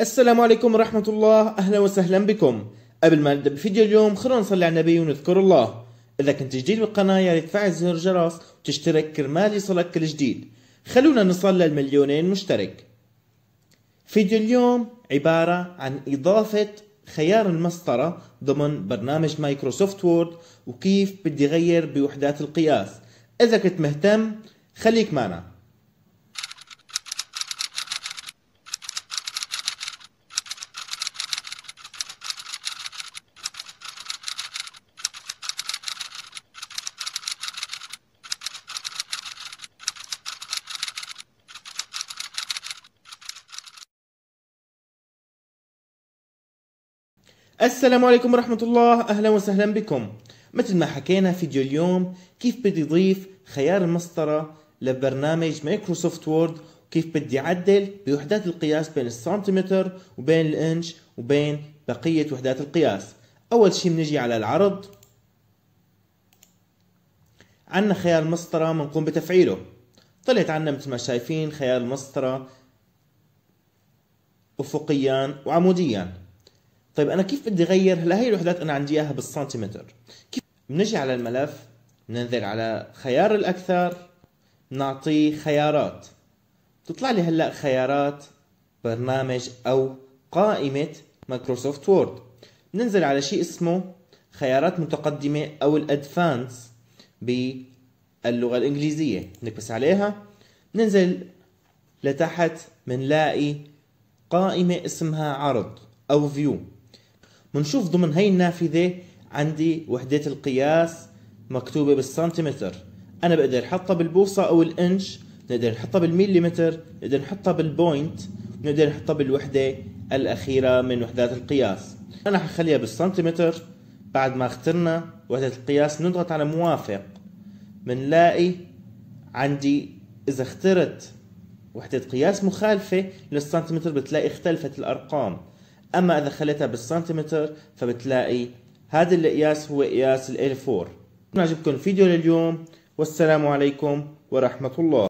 السلام عليكم ورحمة الله أهلا وسهلا بكم قبل ما نبدأ بفيديو اليوم خلونا نصلي على النبي ونذكر الله إذا كنت جديد بالقناة يا ريت تفعل زر الجرس وتشترك كرمال يصلك كل جديد خلونا نصل للمليونين مشترك فيديو اليوم عبارة عن إضافة خيار المسطرة ضمن برنامج مايكروسوفت وورد وكيف بدي غير بوحدات القياس إذا كنت مهتم خليك معنا السلام عليكم ورحمة الله أهلا وسهلا بكم مثل ما حكينا فيديو اليوم كيف بدي أضيف خيار المسطرة لبرنامج مايكروسوفت وورد وكيف بدي أعدل بوحدات القياس بين السنتيمتر وبين الإنش وبين بقية وحدات القياس أول شيء بنجي على العرض عنا خيار المسطرة بنقوم بتفعيله طلعت عنا مثل ما شايفين خيار المسطرة أفقيا وعموديا طيب انا كيف بدي اغير هلا هي الوحدات انا عندي اياها بالسنتيمتر كيف بنجي على الملف بننزل على خيار الاكثر بنعطيه خيارات بتطلع لي هلا خيارات برنامج او قائمه مايكروسوفت وورد بننزل على شيء اسمه خيارات متقدمه او الادفانس باللغه الانجليزيه بنكبس عليها بننزل لتحت بنلاقي قائمه اسمها عرض او فيو بنشوف ضمن هي النافذة عندي وحدة القياس مكتوبة بالسنتيمتر أنا بقدر أحطها بالبوصة أو الإنش نقدر نحطها بالمليمتر نقدر نحطها بالبوينت نقدر نحطها بالوحدة الأخيرة من وحدات القياس أنا حخليها بالسنتيمتر بعد ما اخترنا وحدة القياس نضغط على موافق بنلاقي عندي إذا اخترت وحدة قياس مخالفة للسنتيمتر بتلاقي اختلفت الأرقام اما اذا خليتها بالسنتيمتر فبتلاقي هذا القياس هو قياس ال A4 نعجبكم الفيديو لليوم والسلام عليكم ورحمة الله